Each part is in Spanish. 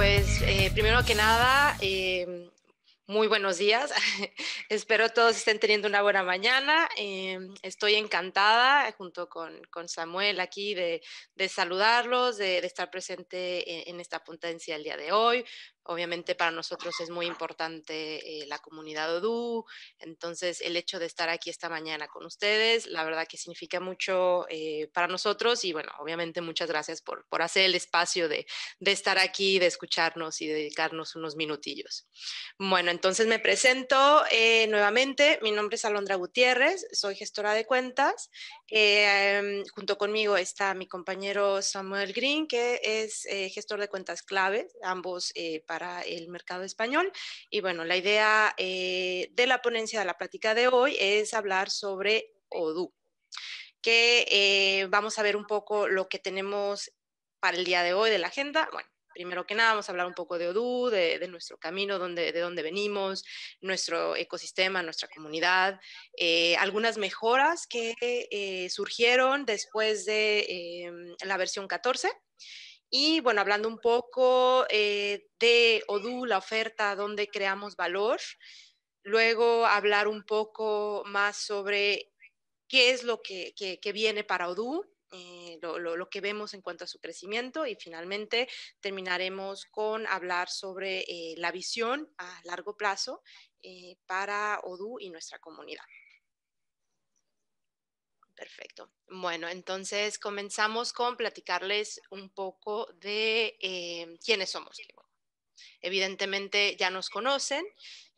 Pues eh, primero que nada, eh, muy buenos días. Espero todos estén teniendo una buena mañana. Eh, estoy encantada junto con, Samuel aquí de, saludarlos, de, estar presente en, esta potencia el día de hoy, Obviamente para nosotros es muy importante eh, la comunidad ODU, entonces el hecho de estar aquí esta mañana con ustedes, la verdad que significa mucho eh, para nosotros y bueno, obviamente muchas gracias por, por hacer el espacio de, de, estar aquí, de escucharnos y dedicarnos unos minutillos. Bueno, entonces me presento eh, nuevamente, mi nombre es Alondra Gutiérrez, soy gestora de cuentas, junto conmigo está mi compañero Samuel Green, que es gestor de cuentas clave, ambos para el mercado español. Y bueno, la idea eh, de la ponencia de la plática de hoy es hablar sobre ODU, que eh, vamos a ver un poco lo que tenemos para el día de hoy de la agenda. Bueno, primero que nada vamos a hablar un poco de ODU, de, nuestro camino, donde, de dónde venimos, nuestro ecosistema, nuestra comunidad, eh, algunas mejoras que surgieron después de em, la versión 14 y bueno, hablando un poco eh, de ODU, la oferta donde creamos valor, luego hablar un poco más sobre qué es lo que, viene para ODU, eh, lo, que vemos en cuanto a su crecimiento y finalmente terminaremos con hablar sobre eh, la visión a largo plazo para ODU y nuestra comunidad. Perfecto. Bueno, entonces comenzamos con platicarles un poco de eh, quiénes somos, evidentemente ya nos conocen,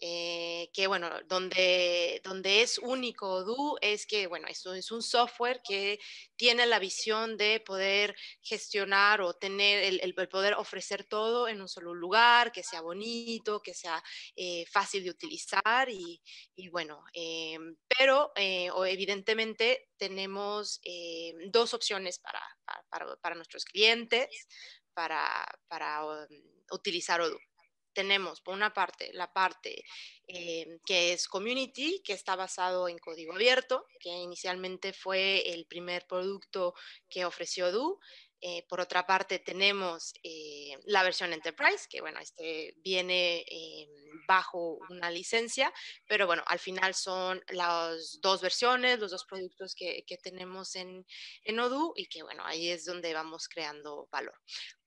eh, que bueno, donde, donde es único Du es que bueno, esto es un software que tiene la visión de poder gestionar o tener el, poder ofrecer todo en un solo lugar, que sea bonito, que sea eh, fácil de utilizar y, bueno, eh, pero evidentemente tenemos dos opciones para, para nuestros clientes para, para um, utilizar Odoo. Tenemos, por una parte, la parte eh, que es Community, que está basado en código abierto, que inicialmente fue el primer producto que ofreció Odoo. Eh, por otra parte, tenemos eh, la versión Enterprise, que bueno, este viene bajo una licencia, pero bueno, al final son las dos versiones, los dos productos que, que tenemos en, en Odoo y que bueno, ahí es donde vamos creando valor.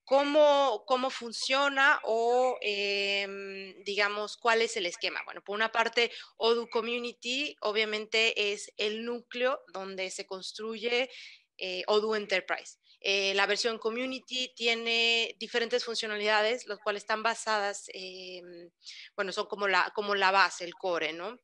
¿Cómo, funciona o, em, digamos, cuál es el esquema? Bueno, por una parte, Odoo Community obviamente es el núcleo donde se construye eh, Odoo Enterprise. Eh, la versión Community tiene diferentes funcionalidades, las cuales están basadas, em, bueno, son como la, como la base, el core, ¿no?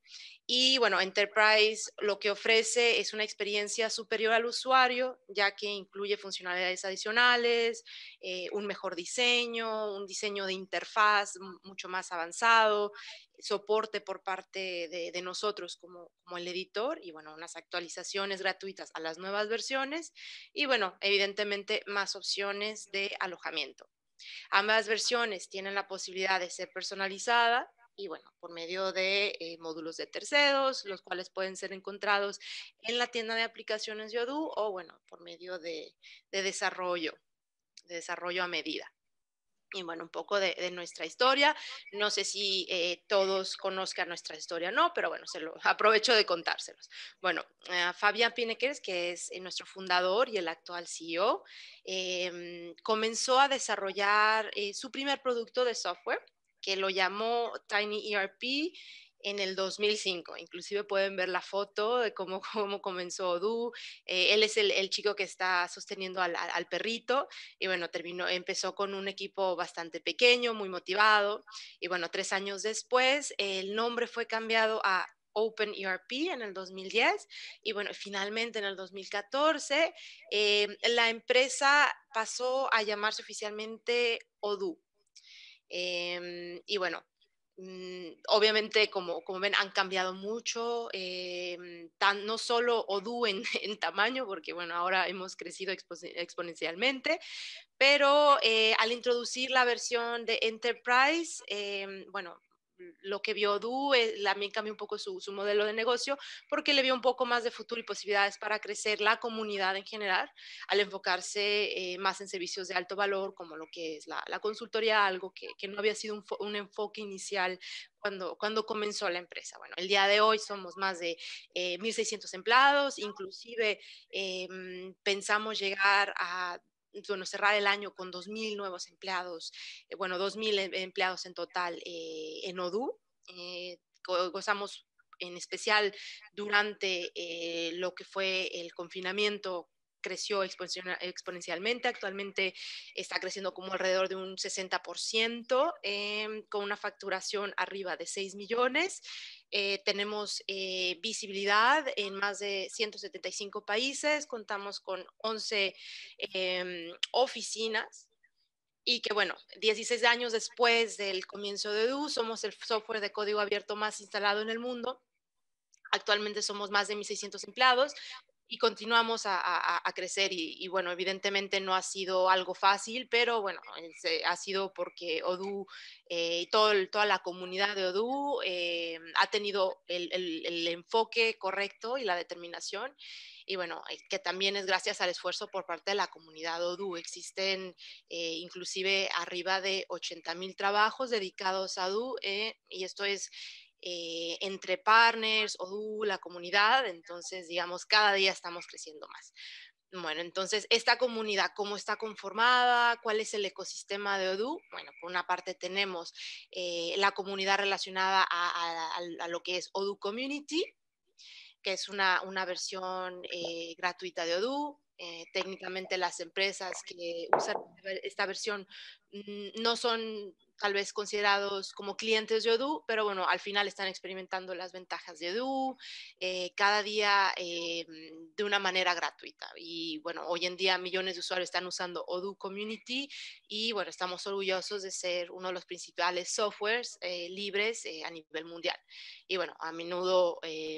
Y bueno, Enterprise lo que ofrece es una experiencia superior al usuario, ya que incluye funcionalidades adicionales, eh, un mejor diseño, un diseño de interfaz mucho más avanzado, soporte por parte de, nosotros como, el editor y bueno, unas actualizaciones gratuitas a las nuevas versiones y bueno, evidentemente más opciones de alojamiento. Ambas versiones tienen la posibilidad de ser personalizada y bueno, por medio de eh, módulos de terceros, los cuales pueden ser encontrados en la tienda de aplicaciones Yodu o bueno, por medio de, desarrollo, de desarrollo a medida y bueno, un poco de, nuestra historia. No sé si eh, todos conozcan nuestra historia o no, pero bueno, se lo aprovecho de contárselos. Bueno, Fabian eh, Fabián que es nuestro fundador y el actual CEO, em, comenzó a desarrollar su primer producto de software que lo llamó Tiny ERP en el 2005. Inclusive pueden ver la foto de cómo, cómo comenzó Odoo. Eh, él es el, chico que está sosteniendo al, perrito y bueno, terminó, empezó con un equipo bastante pequeño, muy motivado y bueno, tres años después el nombre fue cambiado a Open ERP en el 2010 y bueno, finalmente en el 2014 eh, la empresa pasó a llamarse oficialmente Odoo Em, y bueno, mm, obviamente, como, como ven, han cambiado mucho, em, tan, no solo Odoo en, tamaño, porque bueno, ahora hemos crecido exponencialmente, pero eh, al introducir la versión de Enterprise, em, bueno, lo que vio Du, eh, también cambió un poco su, modelo de negocio porque le vio un poco más de futuro y posibilidades para crecer la comunidad en general al enfocarse eh, más en servicios de alto valor como lo que es la, consultoría, algo que, no había sido un, enfoque inicial cuando, cuando, comenzó la empresa. Bueno, el día de hoy somos más de 1.600 eh, empleados, inclusive em, pensamos llegar a bueno, cerrar el año con 2.000 nuevos empleados, eh, bueno, 2.000 em, empleados en total eh, en ODU. Eh, gozamos en especial durante lo que fue el confinamiento creció exponencialmente, actualmente está creciendo como alrededor de un 60%, em, con una facturación arriba de 6 millones eh, tenemos eh, visibilidad en más de 175 países, contamos con 11 em, oficinas y que bueno, 16 años después del comienzo de Du somos el software de código abierto más instalado en el mundo. Actualmente somos más de 1.600 empleados y continuamos a, crecer y, bueno, evidentemente no ha sido algo fácil, pero bueno, ha sido porque Odu eh, y toda la comunidad de Odu eh, ha tenido el, enfoque correcto y la determinación y bueno, que también es gracias al esfuerzo por parte de la comunidad Odu Existen eh, inclusive arriba de 80 mil trabajos dedicados a Odoo y esto es eh, entre partners, ODU, la comunidad, entonces digamos, cada día estamos creciendo más. Bueno, entonces, esta comunidad, ¿cómo está conformada? ¿Cuál es el ecosistema de ODU? Bueno, por una parte tenemos eh, la comunidad relacionada a, lo que es ODU Community, que es una, versión eh, gratuita de ODU. técnicamente las empresas que usan esta versión mm, no son tal vez considerados como clientes de Odoo, pero bueno, al final están experimentando las ventajas de Odoo eh, cada día eh, de una manera gratuita. Y bueno, hoy en día millones de usuarios están usando Odoo Community y bueno, estamos orgullosos de ser uno de los principales softwares eh, libres a nivel mundial. Y bueno, a menudo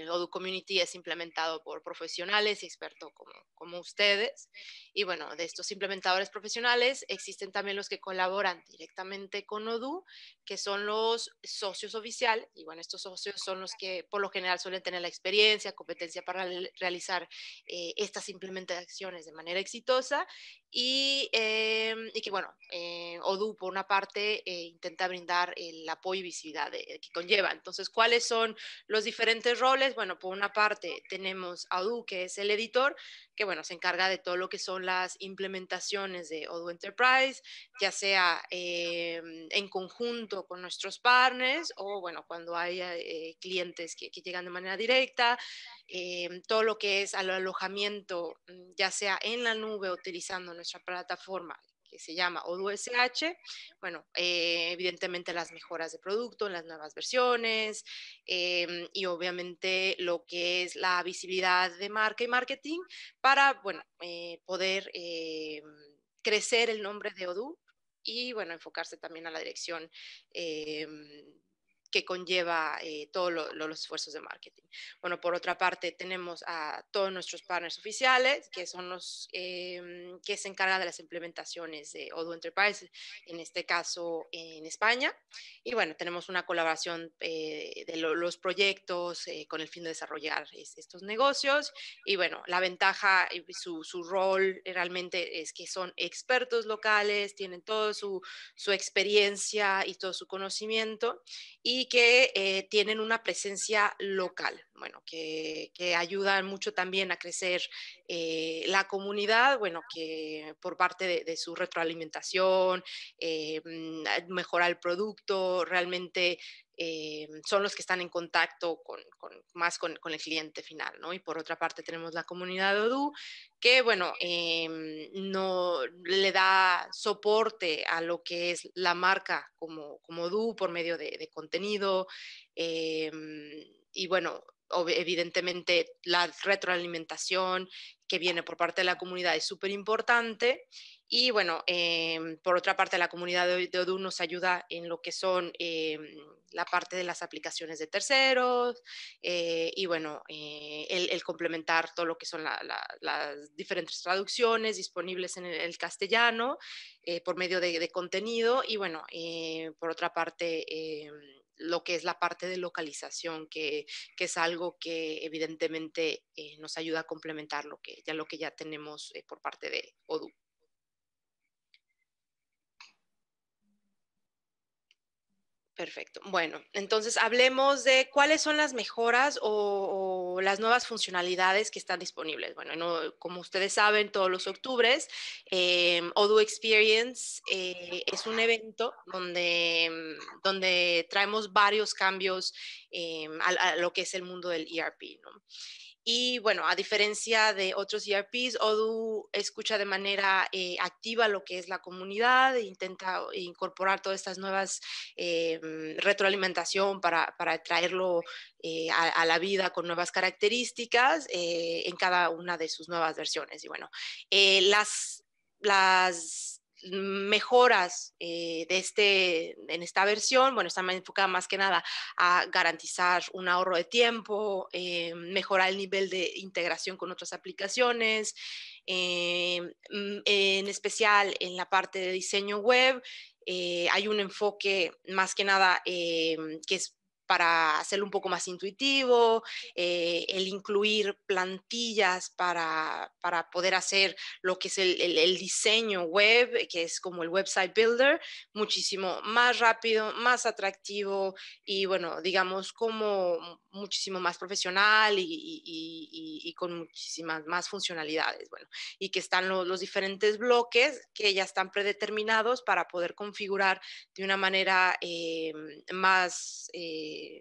Odoo Community es implementado por profesionales y expertos como, como ustedes. Y bueno, de estos implementadores profesionales existen también los que colaboran directamente con Odu, que son los socios oficial, y bueno, estos socios son los que por lo general suelen tener la experiencia, competencia para realizar eh, estas implementaciones de manera exitosa, y, em, que bueno, eh, ODU por una parte eh, intenta brindar el apoyo y visibilidad que conlleva. Entonces, ¿cuáles son los diferentes roles? Bueno, por una parte tenemos a ODU, que es el editor, que bueno, se encarga de todo lo que son las implementaciones de ODU Enterprise, ya sea em, en en conjunto con nuestros partners o, bueno, cuando hay eh, clientes que, llegan de manera directa, em, todo lo que es al alojamiento, mm, ya sea en la nube, utilizando nuestra plataforma que se llama ODUSH, bueno, eh, evidentemente las mejoras de producto, las nuevas versiones em, y obviamente lo que es la visibilidad de marca y marketing para, bueno, eh, poder em, crecer el nombre de Odoo y bueno, enfocarse también a la dirección em, que conlleva eh, todos los esfuerzos de marketing. Bueno, por otra parte, tenemos a todos nuestros partners oficiales, que son los em, que se encargan de las implementaciones de Odoo Enterprise, en este caso en España. Y bueno, tenemos una colaboración eh, de los proyectos eh, con el fin de desarrollar estos negocios. Y bueno, la ventaja, su, su rol realmente es que son expertos locales, tienen toda su, su experiencia y todo su conocimiento. Y que eh, tienen una presencia local, bueno, que, ayudan mucho también a crecer eh, la comunidad, bueno, que por parte de, su retroalimentación, eh, mm, mejorar el producto, realmente eh, son los que están en contacto con, más con, el cliente final, ¿no? Y por otra parte tenemos la comunidad de Odoo, que, bueno, eh, no le da soporte a lo que es la marca como, como Odoo por medio de, contenido. Eh, y bueno, evidentemente la retroalimentación que viene por parte de la comunidad es súper importante. Y bueno, em, por otra parte, la comunidad de, Odu nos ayuda en lo que son em, la parte de las aplicaciones de terceros eh, y bueno, eh, el, complementar todo lo que son las diferentes traducciones disponibles en el, castellano eh, por medio de, de, contenido y bueno, por otra parte, em, lo que es la parte de localización, que, es algo que evidentemente eh, nos ayuda a complementar lo que ya, lo que ya tenemos eh, por parte de ODU. Perfecto. Bueno, entonces hablemos de cuáles son las mejoras o, las nuevas funcionalidades que están disponibles. Bueno, como ustedes saben, todos los octubres, eh, Odoo Experience eh, es un evento donde, mm, donde traemos varios cambios eh, a, lo que es el mundo del ERP. Y bueno, a diferencia de otros ERPs, Odoo escucha de manera eh, activa lo que es la comunidad e intenta e incorporar todas estas nuevas eh, mm, retroalimentación para, para traerlo eh, a, a, la vida con nuevas características en cada una de sus nuevas versiones. Y bueno, las, las mejoras eh, de este, en esta versión, bueno, está enfocada más que nada a garantizar un ahorro de tiempo, eh, mejorar el nivel de integración con otras aplicaciones, eh, mm, en especial en la parte de diseño web, hay un enfoque más que nada que es para hacerlo un poco más intuitivo, eh, el incluir plantillas para, poder hacer lo que es el, diseño web, que es como el website builder, muchísimo más rápido, más atractivo y bueno, digamos como muchísimo más profesional y, con muchísimas más funcionalidades, bueno, y que están los diferentes bloques que ya están predeterminados para poder configurar de una manera em, más... Eh, eh,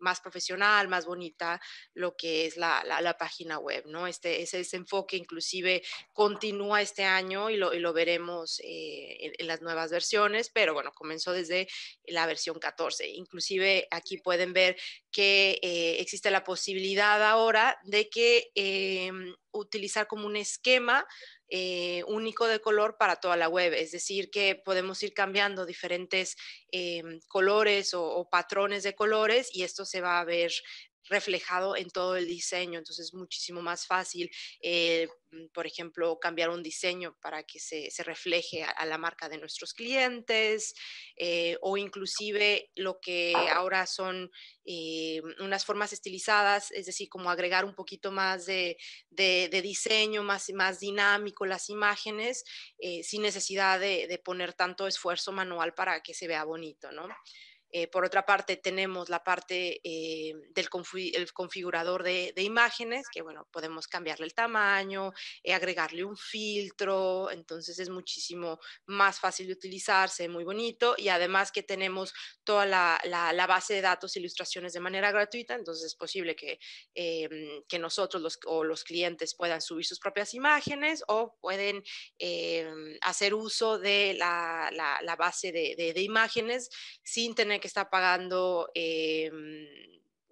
más profesional, más bonita lo que es la, la, página web, ¿no? Este, ese, enfoque inclusive continúa este año y lo, lo veremos eh, en, en, las nuevas versiones, pero bueno, comenzó desde la versión 14. Inclusive aquí pueden ver que eh, existe la posibilidad ahora de que em, utilizar como un esquema eh, único de color para toda la web, es decir, que podemos ir cambiando diferentes em, colores o, o, patrones de colores y esto se va a ver reflejado en todo el diseño, entonces es muchísimo más fácil, eh, mm, por ejemplo, cambiar un diseño para que se, refleje a, la marca de nuestros clientes eh, o inclusive lo que ahora son eh, unas formas estilizadas, es decir, como agregar un poquito más de, diseño, más, más dinámico las imágenes, sin necesidad de, de poner tanto esfuerzo manual para que se vea bonito, ¿no? Eh, por otra parte, tenemos la parte eh, del el configurador de, imágenes, que bueno, podemos cambiarle el tamaño, eh, agregarle un filtro, entonces es muchísimo más fácil de utilizarse, muy bonito, y además que tenemos toda la, base de datos, e ilustraciones de manera gratuita, entonces es posible que, nosotros los, o los clientes puedan subir sus propias imágenes o pueden hacer uso de la, base de, de imágenes sin tener que está pagando em,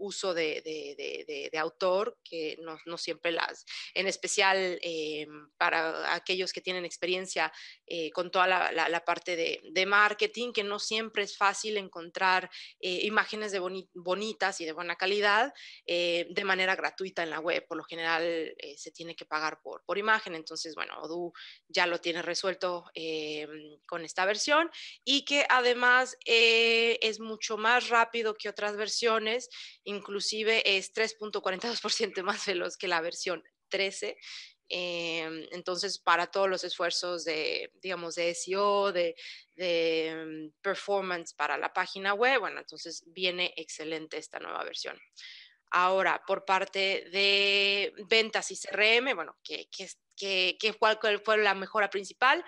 uso de, autor, que no, siempre las, en especial eh, para aquellos que tienen experiencia eh, con toda la, parte de, marketing, que no siempre es fácil encontrar eh, imágenes de bonitas y de buena calidad de manera gratuita en la web. Por lo general se tiene que pagar por, por imagen, entonces, bueno, Odoo ya lo tiene resuelto con esta versión y que además es mucho más rápido que otras versiones, inclusive es 3.42% más veloz que la versión 13. Em, entonces, para todos los esfuerzos de, digamos, de SEO, de, de em, performance para la página web, bueno, entonces viene excelente esta nueva versión. Ahora, por parte de ventas y CRM, bueno, ¿qué, qué, cuál fue la mejora principal?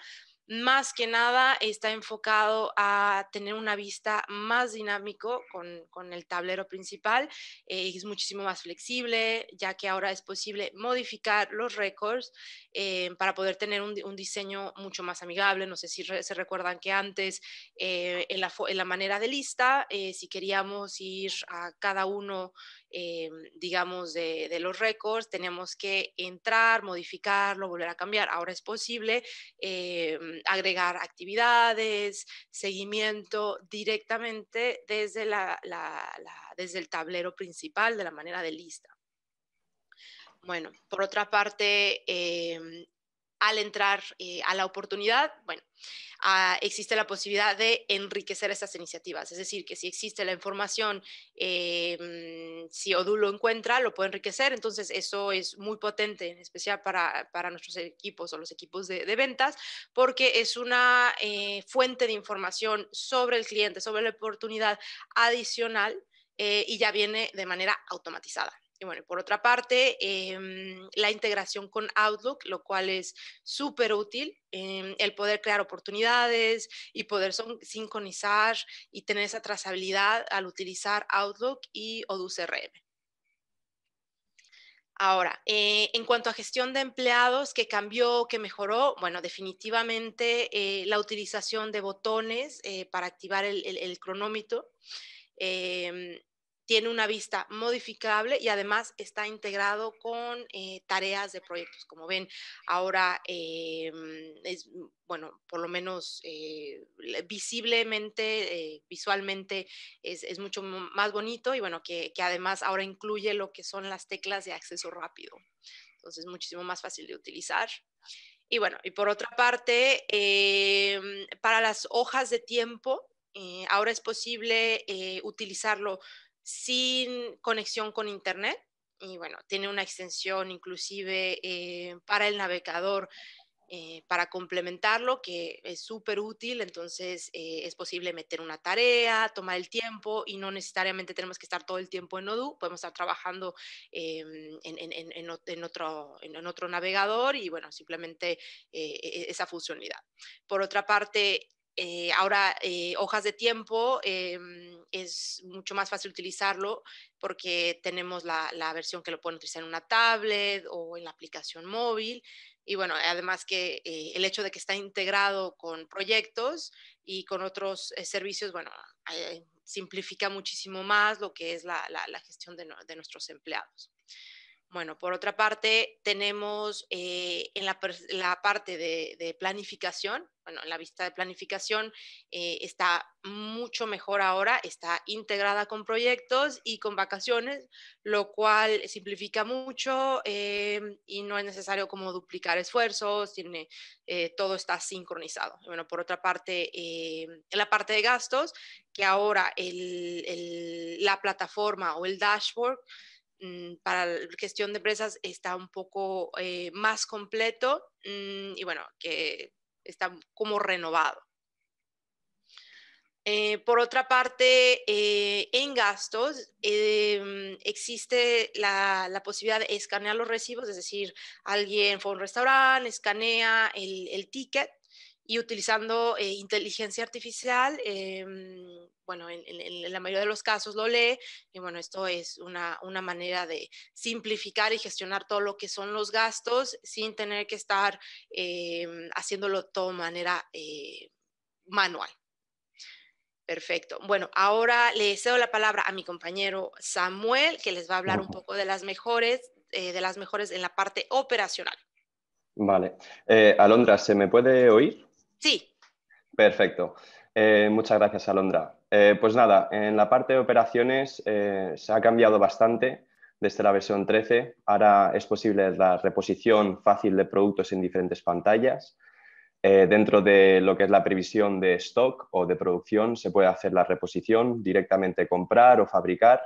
más que nada está enfocado a tener una vista más dinámico con, el tablero principal. Eh, es muchísimo más flexible, ya que ahora es posible modificar los récords eh, para poder tener un, diseño mucho más amigable. No sé si se recuerdan que antes, eh, en, la, manera de lista, si queríamos ir a cada uno eh, digamos, de, los récords, tenemos que entrar, modificarlo, volver a cambiar. Ahora es posible eh, agregar actividades, seguimiento directamente desde, desde el tablero principal de la manera de lista. Bueno, por otra parte, em, al entrar eh, a la oportunidad, bueno, ah, existe la posibilidad de enriquecer estas iniciativas. Es decir, que si existe la información em, si Odoo lo encuentra, lo puede enriquecer. Entonces, eso es muy potente, en especial para, nuestros equipos o los equipos de, ventas, porque es una eh, fuente de información sobre el cliente, sobre la oportunidad adicional eh, y ya viene de manera automatizada. Y bueno, por otra parte, em, la integración con Outlook, lo cual es súper útil, em, el poder crear oportunidades y poder sincronizar y tener esa trazabilidad al utilizar Outlook y Odoo CRM. Ahora, eh, en cuanto a gestión de empleados, ¿qué cambió, qué mejoró? Bueno, definitivamente eh, la utilización de botones eh, para activar el, el cronómetro. Em, tiene una vista modificable y además está integrado con eh, tareas de proyectos. Como ven, ahora eh, es, mm, bueno, por lo menos eh, visiblemente, visualmente es, mucho más bonito y bueno, que, además ahora incluye lo que son las teclas de acceso rápido. Entonces, muchísimo más fácil de utilizar. Y bueno, y por otra parte, para las hojas de tiempo, ahora es posible utilizarlo sin conexión con Internet. Y bueno, tiene una extensión inclusive eh, para el navegador eh, para complementarlo, que es súper útil, entonces eh, es posible meter una tarea, tomar el tiempo y no necesariamente tenemos que estar todo el tiempo en Odoo, podemos estar trabajando otro, en, otro, navegador y bueno, simplemente e-, e-, esa funcionalidad. Por otra parte, eh, ahora eh, hojas de tiempo em, es mucho más fácil utilizarlo porque tenemos la, versión que lo pueden utilizar en una tablet o en la aplicación móvil. Y bueno, además que eh, el hecho de que está integrado con proyectos y con otros servicios, bueno, simplifica muchísimo más lo que es la, gestión de nuestros empleados. Bueno, por otra parte, tenemos eh, en la, parte de, planificación, bueno, la vista de planificación eh, está mucho mejor ahora, está integrada con proyectos y con vacaciones, lo cual simplifica mucho em, y no es necesario como duplicar esfuerzos, tiene, eh, todo está sincronizado. Bueno, por otra parte, em, en la parte de gastos, que ahora la plataforma o el dashboard, Mm, para la gestión de empresas está un poco eh, más completo mm, y bueno, que está como renovado. Eh, por otra parte, eh, en gastos em, existe la, posibilidad de escanear los recibos, es decir, alguien fue a un restaurante, escanea el ticket y utilizando eh, inteligencia artificial, em, bueno, en, la mayoría de los casos lo lee y bueno, esto es una, manera de simplificar y gestionar todo lo que son los gastos sin tener que estar em, haciéndolo todo de manera eh, manual. Perfecto. Bueno, ahora le cedo la palabra a mi compañero Samuel, que les va a hablar un poco de las mejores, eh, de las mejores en la parte operacional. Vale. Alondra, ¿se me puede oír? Sí. Perfecto. Eh, muchas gracias, Alondra. Eh, pues nada, en la parte de operaciones eh, se ha cambiado bastante desde la versión 13. Ahora es posible la reposición fácil de productos en diferentes pantallas. dentro de lo que es la previsión de stock o de producción, se puede hacer la reposición, directamente comprar o fabricar.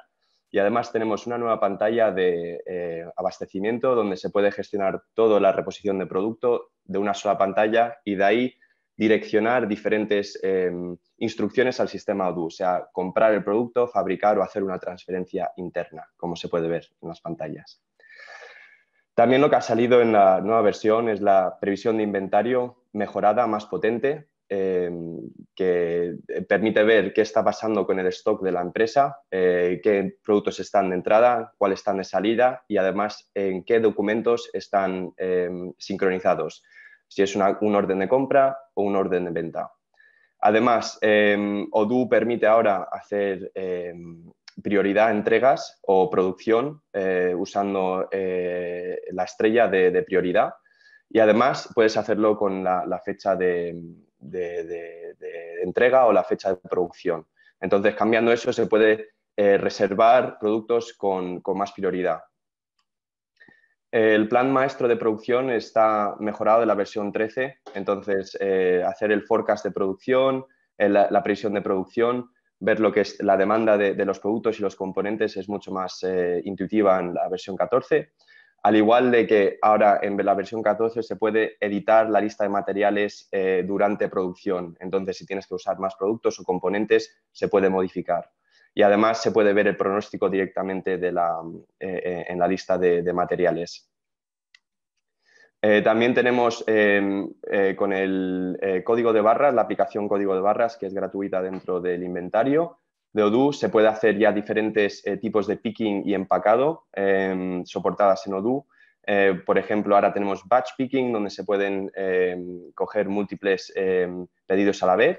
Y además tenemos una nueva pantalla de abastecimiento donde se puede gestionar toda la reposición de producto de una sola pantalla y de ahí direccionar diferentes eh, instrucciones al sistema ODU, o sea, comprar el producto, fabricar o hacer una transferencia interna, como se puede ver en las pantallas. También lo que ha salido en la nueva versión es la previsión de inventario mejorada, más potente, eh, que permite ver qué está pasando con el stock de la empresa, eh, qué productos están de entrada, cuáles están de salida y además en qué documentos están sincronizados. Si es un orden de compra, un orden de venta. Además, eh, Odoo permite ahora hacer em, prioridad entregas o producción eh, usando eh, la estrella de, prioridad y además puedes hacerlo con la, fecha de, entrega o la fecha de producción. Entonces, cambiando eso, se puede eh, reservar productos con más prioridad. El plan maestro de producción está mejorado en la versión 13, entonces eh, hacer el forecast de producción, la, previsión de producción, ver lo que es la demanda de, los productos y los componentes es mucho más eh, intuitiva en la versión 14, al igual de que ahora en la versión 14 se puede editar la lista de materiales eh, durante producción, entonces si tienes que usar más productos o componentes se puede modificar y además se puede ver el pronóstico directamente de eh, eh, en la lista de, materiales. Eh, también tenemos em, con el código de barras, la aplicación código de barras, que es gratuita dentro del inventario. De Odoo se puede hacer ya diferentes tipos de picking y empacado em, soportadas en Odoo. por ejemplo, ahora tenemos batch picking, donde se pueden em, coger múltiples pedidos a la vez.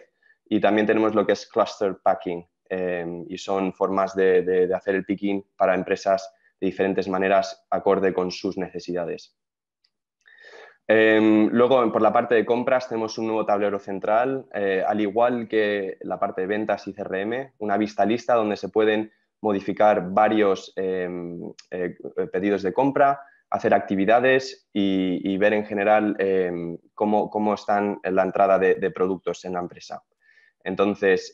Y también tenemos lo que es cluster packing, Em, y son formas de, hacer el picking para empresas de diferentes maneras acorde con sus necesidades. Em, luego, por la parte de compras, tenemos un nuevo tablero central, eh, al igual que la parte de ventas y CRM, una vista lista donde se pueden modificar varios em, eh, pedidos de compra, hacer actividades y, ver en general cómo, cómo, están la entrada de, productos en la empresa. Entonces,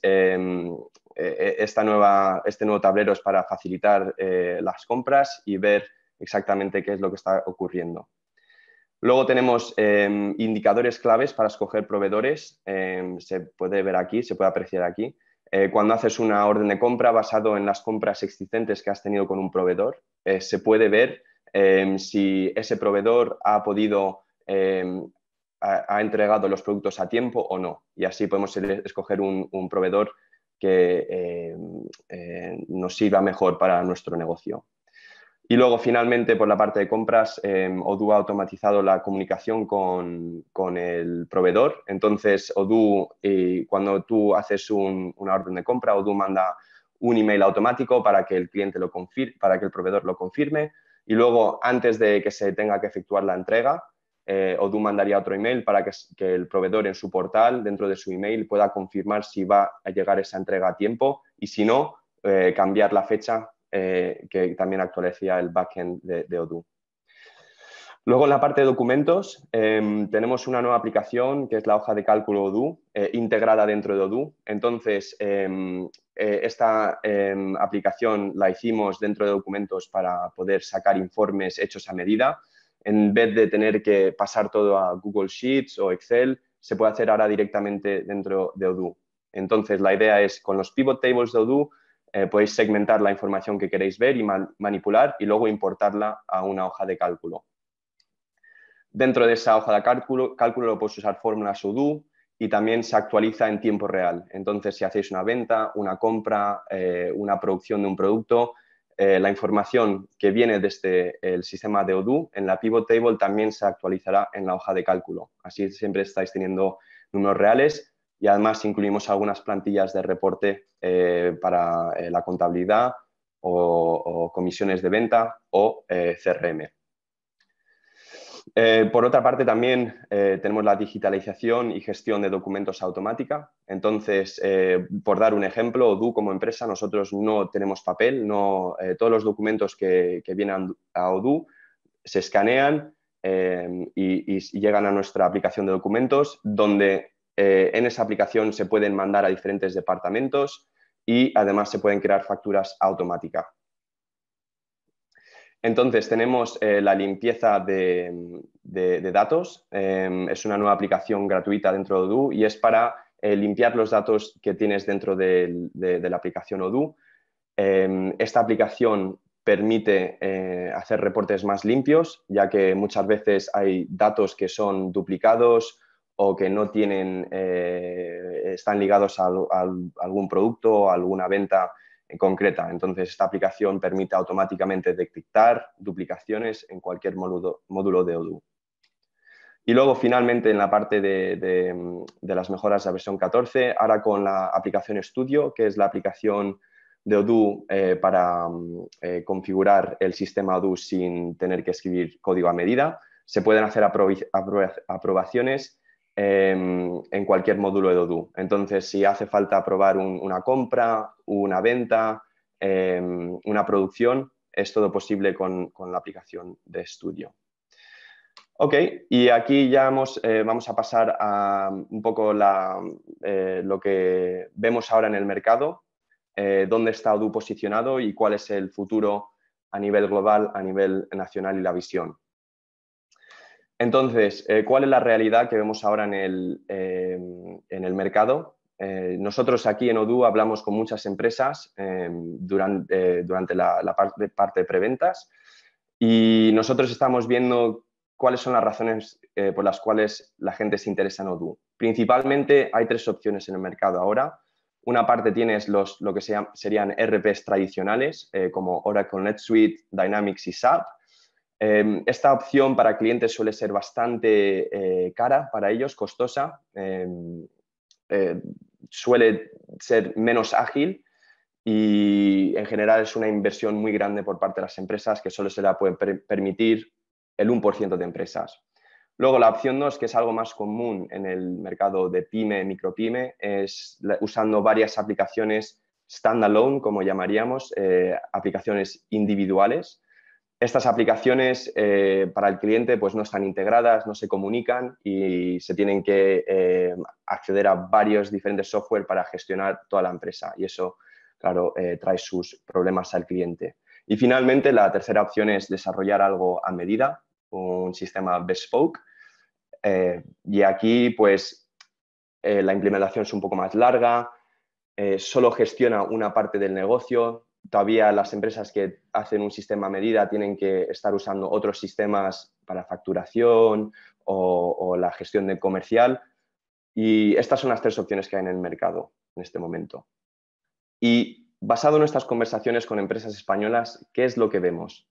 eh, eh, esta nueva, este nuevo tablero es para facilitar eh, las compras y ver exactamente qué es lo que está ocurriendo. Luego tenemos em, indicadores claves para escoger proveedores. Em, se puede ver aquí, se puede apreciar aquí. cuando haces una orden de compra basado en las compras existentes que has tenido con un proveedor, se puede ver em, si ese proveedor ha podido, ha, entregado los productos a tiempo o no. Y así podemos escoger un proveedor que eh, eh, nos sirva mejor para nuestro negocio. Y luego, finalmente, por la parte de compras, eh, Odoo ha automatizado la comunicación con, el proveedor. Entonces, Odoo, eh, cuando tú haces un, una orden de compra, Odoo manda un email automático para que el cliente lo confirme, para que el proveedor lo confirme. Y luego, antes de que se tenga que efectuar la entrega, eh, mandaría otro email para que, el proveedor en su portal, dentro de su email, pueda confirmar si va a llegar esa entrega a tiempo y si no, eh, cambiar la fecha eh, que también actualizaba el backend de, de, Odoo. Luego en la parte de documentos em, tenemos una nueva aplicación que es la hoja de cálculo Odoo eh, integrada dentro de Odoo. Entonces, em, esta em, aplicación la hicimos dentro de documentos para poder sacar informes hechos a medida en vez de tener que pasar todo a Google Sheets o Excel, se puede hacer ahora directamente dentro de Odoo. Entonces, la idea es con los pivot tables de Odoo eh, podéis segmentar la información que queréis ver y manipular y luego importarla a una hoja de cálculo. Dentro de esa hoja de cálculo, cálculo lo podéis usar fórmulas Odoo y también se actualiza en tiempo real. Entonces, si hacéis una venta, una compra, eh, una producción de un producto, eh, la información que viene desde el sistema de Odoo en la pivot table también se actualizará en la hoja de cálculo. Así siempre estáis teniendo números reales y además incluimos algunas plantillas de reporte eh, para eh, la contabilidad o, comisiones de venta o CRM. Eh, por otra parte, también eh, tenemos la digitalización y gestión de documentos automática. Entonces, eh, por dar un ejemplo, Odu como empresa, nosotros no tenemos papel, todos los documentos que, vienen a Odoo se escanean y, y, llegan a nuestra aplicación de documentos, donde en esa aplicación se pueden mandar a diferentes departamentos y además se pueden crear facturas automáticas. Entonces, tenemos eh, la limpieza de, datos. Em, es una nueva aplicación gratuita dentro de Odoo y es para eh, limpiar los datos que tienes dentro de, la aplicación Odoo. Em, esta aplicación permite eh, hacer reportes más limpios, ya que muchas veces hay datos que son duplicados o que no tienen, están ligados a, algún producto o alguna venta eh, concreta. Entonces, esta aplicación permite automáticamente detectar duplicaciones en cualquier módulo, de Odoo. Y luego, finalmente, en la parte de, las mejoras de la versión 14, ahora con la aplicación Studio, que es la aplicación de Odoo eh, para mm, eh, configurar el sistema Odoo sin tener que escribir código a medida. Se pueden hacer aprobaciones en cualquier módulo de Odoo. Entonces, si hace falta aprobar una compra, una venta, em, una producción, es todo posible con, la aplicación de estudio. Ok, y aquí ya eh, vamos a pasar a un poco eh, lo que vemos ahora en el mercado, eh, dónde está Odoo posicionado y cuál es el futuro a nivel global, a nivel nacional y la visión. Entonces, eh, ¿cuál es la realidad que vemos ahora en el, eh, mercado? Eh, nosotros aquí en Odoo hablamos con muchas empresas durante, durante, la, parte, de preventas y nosotros estamos viendo cuáles son las razones por las cuales la gente se interesa en Odoo. Principalmente hay tres opciones en el mercado ahora. Una parte tienes los, lo que serían RPs tradicionales como Oracle NetSuite, Dynamics y SAP Em, esta opción para clientes suele ser bastante eh, cara para ellos, costosa, em, eh, suele ser menos ágil y en general es una inversión muy grande por parte de las empresas que solo se la puede permitir el 1% de empresas. Luego, la opción 2, que es algo más común en el mercado de pyme, micropyme, es usando varias aplicaciones standalone, como llamaríamos, eh, aplicaciones individuales, estas aplicaciones eh, para el cliente pues, no están integradas, no se comunican y se tienen que eh, acceder a varios diferentes software para gestionar toda la empresa y eso, claro, eh, trae sus problemas al cliente. Y finalmente, la tercera opción es desarrollar algo a medida, un sistema bespoke. y aquí, pues, la implementación es un poco más larga, solo gestiona una parte del negocio, todavía las empresas que hacen un sistema a medida tienen que estar usando otros sistemas para facturación o, la gestión de comercial. Y estas son las tres opciones que hay en el mercado en este momento. Y basado en nuestras conversaciones con empresas españolas, ¿qué es lo que vemos?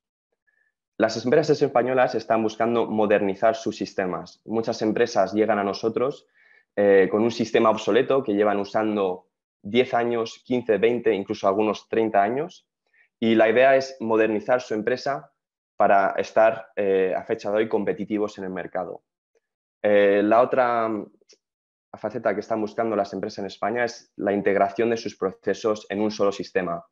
Las empresas españolas están buscando modernizar sus sistemas. Muchas empresas llegan a nosotros eh, con un sistema obsoleto que llevan usando 10 años, 15, 20, incluso algunos 30 años. Y la idea es modernizar su empresa para estar eh, a fecha de hoy competitivos en el mercado. Eh, la otra mm, faceta que están buscando las empresas en España es la integración de sus procesos en un solo sistema.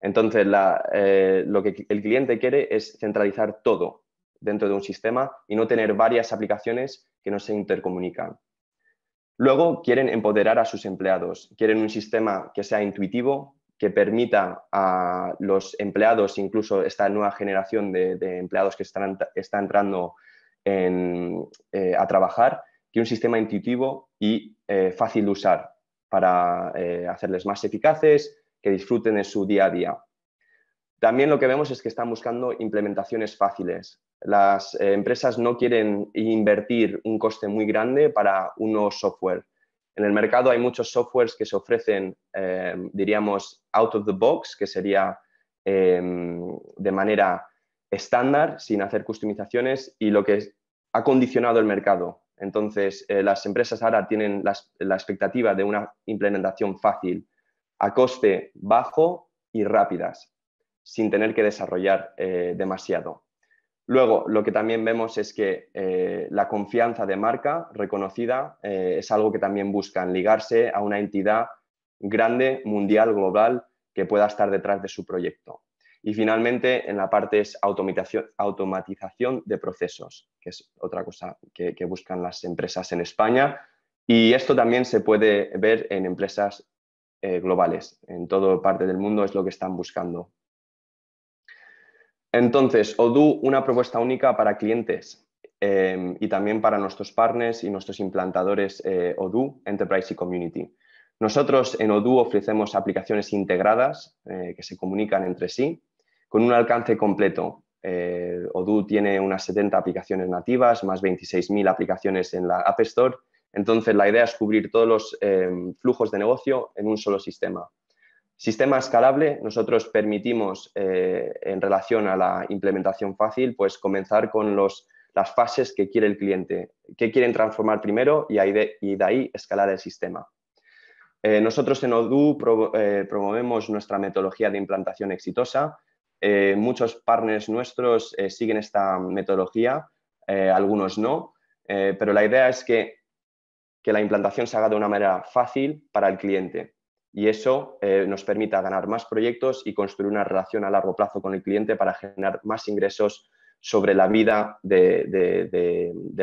Entonces, eh, lo que el cliente quiere es centralizar todo dentro de un sistema y no tener varias aplicaciones que no se intercomunican. Luego quieren empoderar a sus empleados, quieren un sistema que sea intuitivo, que permita a los empleados, incluso esta nueva generación de, empleados que están, está entrando eh, a trabajar, que un sistema intuitivo y eh, fácil de usar para eh, hacerles más eficaces, que disfruten de su día a día. También lo que vemos es que están buscando implementaciones fáciles, las eh, empresas no quieren invertir un coste muy grande para un nuevo software. En el mercado hay muchos softwares que se ofrecen, em, diríamos, out of the box, que sería em, de manera estándar, sin hacer customizaciones, y lo que ha condicionado el mercado. Entonces, eh, las empresas ahora tienen la, expectativa de una implementación fácil, a coste bajo y rápidas, sin tener que desarrollar eh, demasiado. Luego, lo que también vemos es que eh, la confianza de marca reconocida eh, es algo que también buscan, ligarse a una entidad grande, mundial, global, que pueda estar detrás de su proyecto. Y finalmente, en la parte es automatización, de procesos, que es otra cosa que, buscan las empresas en España. Y esto también se puede ver en empresas eh, globales. En toda parte del mundo es lo que están buscando entonces, Odoo, una propuesta única para clientes em, y también para nuestros partners y nuestros implantadores eh, Odoo, Enterprise y Community. Nosotros en Odoo ofrecemos aplicaciones integradas eh, que se comunican entre sí con un alcance completo. Eh, Odoo tiene unas 70 aplicaciones nativas, más 26.000 aplicaciones en la App Store. Entonces, la idea es cubrir todos los em, flujos de negocio en un solo sistema. Sistema escalable, nosotros permitimos eh, en relación a la implementación fácil, pues comenzar con las fases que quiere el cliente, que quieren transformar primero y, de, ahí escalar el sistema. Eh, nosotros en Odoo eh, promovemos nuestra metodología de implantación exitosa. muchos partners nuestros siguen esta metodología, algunos no, pero la idea es que la implantación se haga de una manera fácil para el cliente y eso eh, nos permita ganar más proyectos y construir una relación a largo plazo con el cliente para generar más ingresos sobre la vida del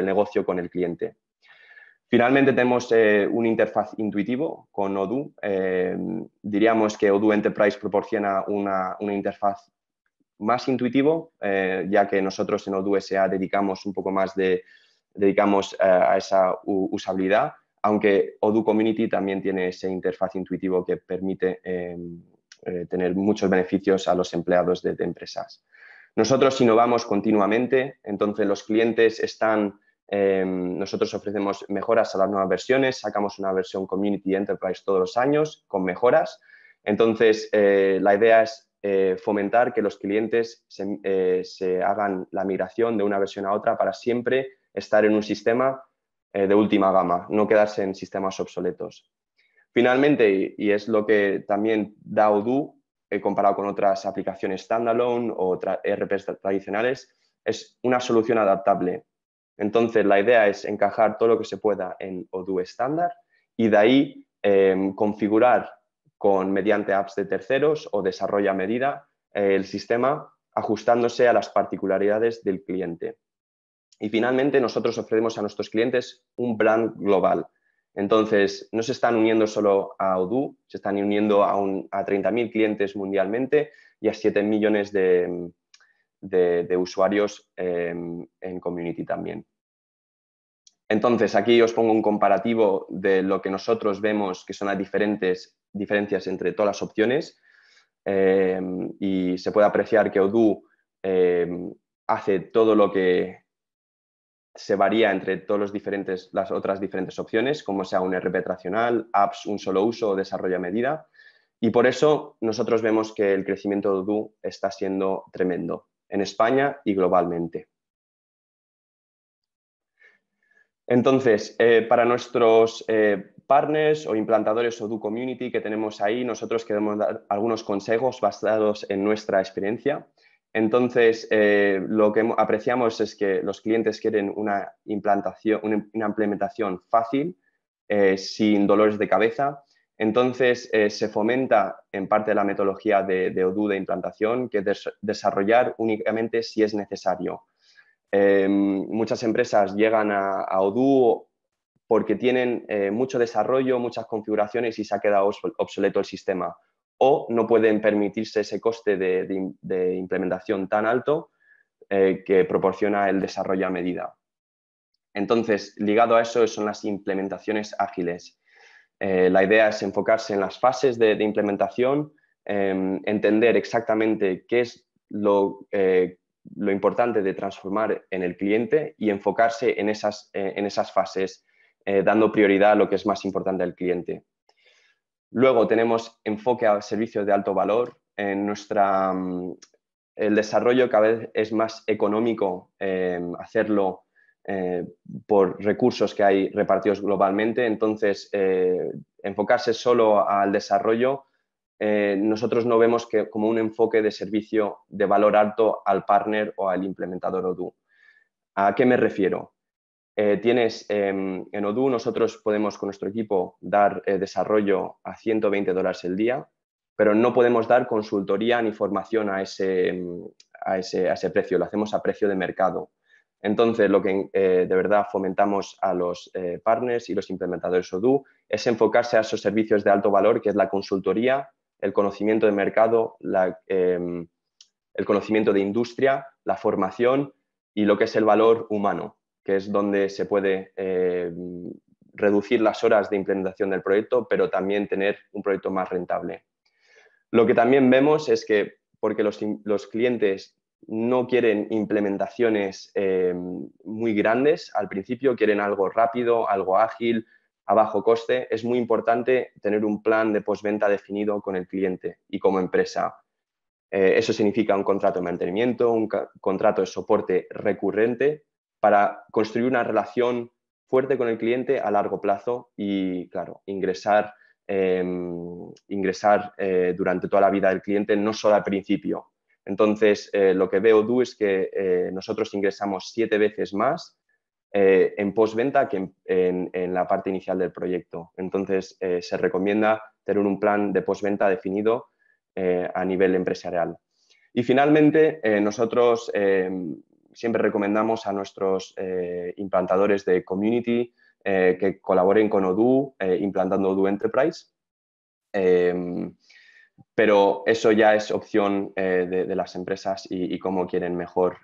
negocio con el cliente. Finalmente tenemos eh, una interfaz intuitivo con Odoo. Eh, diríamos que Odoo Enterprise proporciona una, interfaz más intuitivo, ya que nosotros en Odoo SA dedicamos un poco más dedicamos a esa usabilidad aunque Odoo Community también tiene ese interfaz intuitivo que permite em, eh, tener muchos beneficios a los empleados de, empresas. Nosotros innovamos continuamente, entonces los clientes están, em, nosotros ofrecemos mejoras a las nuevas versiones, sacamos una versión Community Enterprise todos los años con mejoras, entonces eh, la idea es eh, fomentar que los clientes se, se hagan la migración de una versión a otra para siempre estar en un sistema eh, de última gama, no quedarse en sistemas obsoletos. Finalmente, y es lo que también da Odoo, eh, comparado con otras aplicaciones standalone o RPs e tradicionales, es una solución adaptable. Entonces, la idea es encajar todo lo que se pueda en Odoo estándar y de ahí em, configurar con, mediante apps de terceros o desarrollo a medida eh, el sistema ajustándose a las particularidades del cliente. Y finalmente, nosotros ofrecemos a nuestros clientes un plan global. Entonces, no se están uniendo solo a Odoo, se están uniendo a, a 30.000 clientes mundialmente y a 7 millones de, usuarios em, en community también. Entonces, aquí os pongo un comparativo de lo que nosotros vemos que son las diferentes diferencias entre todas las opciones em, y se puede apreciar que Odoo em, hace todo lo que se varía entre todas diferentes, las otras diferentes opciones, como sea un RP tracional, apps, un solo uso o desarrollo a medida. Y por eso nosotros vemos que el crecimiento de Odoo está siendo tremendo en España y globalmente. Entonces, eh, para nuestros eh, partners o implantadores Odoo Community que tenemos ahí, nosotros queremos dar algunos consejos basados en nuestra experiencia. Entonces, eh, lo que apreciamos es que los clientes quieren una implantación, una, implementación fácil, eh, sin dolores de cabeza. Entonces, eh, se fomenta en parte la metodología de, de ODU de implantación, que es desarrollar únicamente si es necesario. Em, muchas empresas llegan a, a porque tienen mucho desarrollo, muchas configuraciones y se ha quedado obsoleto el sistema o no pueden permitirse ese coste de, implementación tan alto eh, que proporciona el desarrollo a medida. Entonces, ligado a eso son las implementaciones ágiles. Eh, la idea es enfocarse en las fases de, implementación, em, entender exactamente qué es eh, lo, importante de transformar en el cliente y enfocarse en esas, en esas fases, dando prioridad a lo que es más importante al cliente. Luego tenemos enfoque a servicios de alto valor. En nuestra, mm, el desarrollo cada vez es más económico em, hacerlo eh, por recursos que hay repartidos globalmente. Entonces, eh, enfocarse solo al desarrollo, eh, nosotros no vemos que como un enfoque de servicio de valor alto al partner o al implementador ODU. ¿A qué me refiero? Eh, tienes em, en Odoo, nosotros podemos con nuestro equipo dar eh, desarrollo a 120 dólares el día, pero no podemos dar consultoría ni formación a ese, em, precio, lo hacemos a precio de mercado. Entonces, lo que eh, de verdad fomentamos a los partners y los implementadores Odoo es enfocarse a esos servicios de alto valor, que es la consultoría, el conocimiento de mercado, em, el conocimiento de industria, la formación y lo que es el valor humano que es donde se puede eh, reducir las horas de implementación del proyecto, pero también tener un proyecto más rentable. Lo que también vemos es que porque los, clientes no quieren implementaciones eh, muy grandes al principio, quieren algo rápido, algo ágil, a bajo coste, es muy importante tener un plan de postventa definido con el cliente y como empresa. Eh, eso significa un contrato de mantenimiento, un contrato de soporte recurrente para construir una relación fuerte con el cliente a largo plazo y, claro, ingresar, em, ingresar eh, durante toda la vida del cliente, no solo al principio. Entonces, eh, lo que veo, tú es que eh, nosotros ingresamos siete veces más en postventa que en, en, la parte inicial del proyecto. Entonces, se recomienda tener un plan de postventa definido a nivel empresarial. Y finalmente, nosotros em, siempre recomendamos a nuestros eh, implantadores de community eh, que colaboren con Odoo, eh, implantando Odoo Enterprise. Em, pero eso ya es opción de, las empresas y, cómo quieren mejor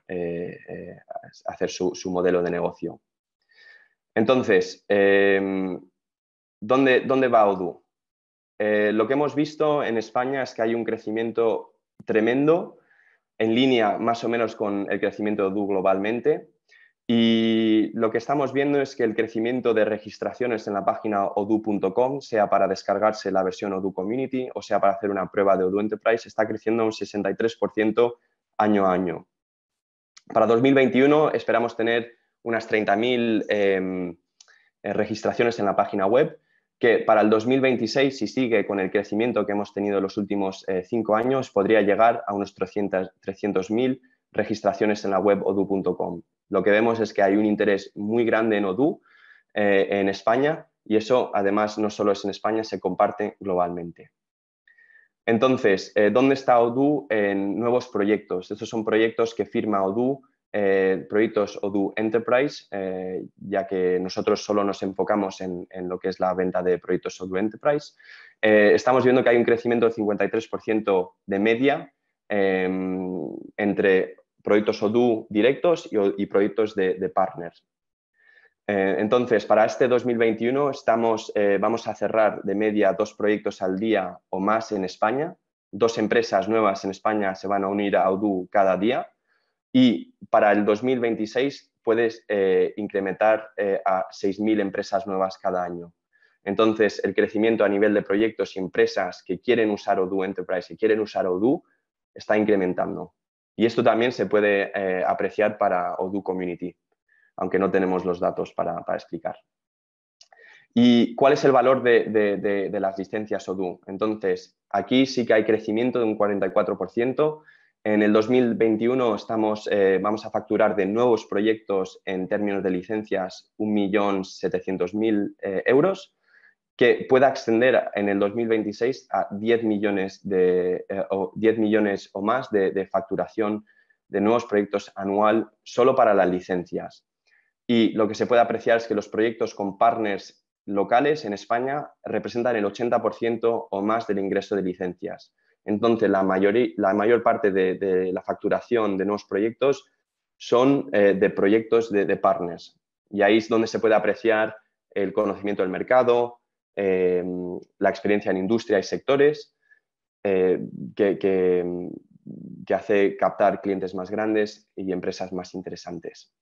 hacer su, modelo de negocio. Entonces, em, ¿dónde, ¿dónde va Odoo? lo que hemos visto en España es que hay un crecimiento tremendo en línea más o menos con el crecimiento de Odoo globalmente. Y lo que estamos viendo es que el crecimiento de registraciones en la página Odoo.com sea para descargarse la versión Odoo Community o sea para hacer una prueba de Odoo Enterprise, está creciendo un 63% año a año. Para 2021 esperamos tener unas 30.000 em, eh, registraciones en la página web que para el 2026, si sigue con el crecimiento que hemos tenido los últimos eh, cinco años, podría llegar a unos 300.000 registraciones en la web odu.com. Lo que vemos es que hay un interés muy grande en Odoo, eh, en España, y eso además no solo es en España, se comparte globalmente. Entonces, eh, ¿dónde está Odoo en nuevos proyectos? Estos son proyectos que firma Odoo eh, proyectos Odoo Enterprise, eh, ya que nosotros solo nos enfocamos en, lo que es la venta de proyectos Odoo Enterprise. Eh, estamos viendo que hay un crecimiento del 53% de media em, entre proyectos Odoo directos y, proyectos de, de partners. Entonces, para este 2021 estamos, vamos a cerrar de media dos proyectos al día o más en España. Dos empresas nuevas en España se van a unir a Odoo cada día y para el 2026 puedes eh, incrementar eh, a 6.000 empresas nuevas cada año. Entonces, el crecimiento a nivel de proyectos y empresas que quieren usar Odoo Enterprise y quieren usar Odoo está incrementando. Y esto también se puede eh, apreciar para Odoo Community, aunque no tenemos los datos para, explicar. ¿Y cuál es el valor de, las licencias Odoo? Entonces, aquí sí que hay crecimiento de un 44%, en el 2021 eh, vamos a facturar de nuevos proyectos en términos de licencias 1.700.000 eh, euros, que pueda extender en el 2026 a 10 millones, eh, o, 10 millones o más de, de, facturación de nuevos proyectos anual solo para las licencias. Y lo que se puede apreciar es que los proyectos con partners locales en España representan el 80% o más del ingreso de licencias entonces, la, mayor, la mayor parte de, la facturación de nuevos proyectos son eh, de proyectos de, partners. Y ahí es donde se puede apreciar el conocimiento del mercado, eh, la experiencia en industria y sectores, eh, que, que, hace captar clientes más grandes y empresas más interesantes.